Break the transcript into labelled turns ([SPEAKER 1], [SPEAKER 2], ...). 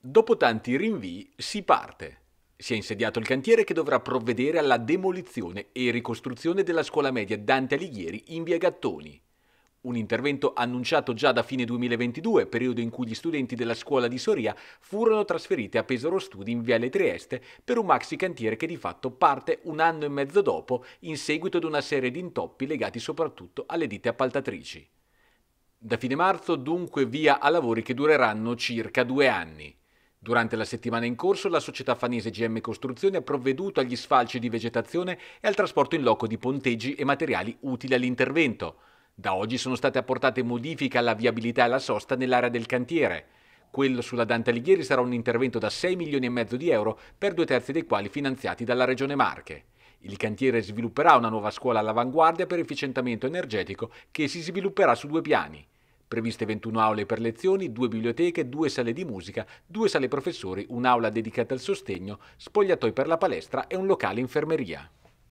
[SPEAKER 1] Dopo tanti rinvii si parte. Si è insediato il cantiere che dovrà provvedere alla demolizione e ricostruzione della scuola media Dante Alighieri in via Gattoni. Un intervento annunciato già da fine 2022, periodo in cui gli studenti della scuola di Soria furono trasferiti a Pesaro Studi in Viale Trieste per un maxi cantiere che di fatto parte un anno e mezzo dopo in seguito ad una serie di intoppi legati soprattutto alle ditte appaltatrici. Da fine marzo dunque via a lavori che dureranno circa due anni. Durante la settimana in corso la società fanese GM Costruzioni ha provveduto agli sfalci di vegetazione e al trasporto in loco di ponteggi e materiali utili all'intervento. Da oggi sono state apportate modifiche alla viabilità e alla sosta nell'area del cantiere. Quello sulla Dante Alighieri sarà un intervento da 6 milioni e mezzo di euro, per due terzi dei quali finanziati dalla Regione Marche. Il cantiere svilupperà una nuova scuola all'avanguardia per efficientamento energetico che si svilupperà su due piani. Previste 21 aule per lezioni, due biblioteche, due sale di musica, due sale professori, un'aula dedicata al sostegno, spogliatoi per la palestra e un locale infermeria.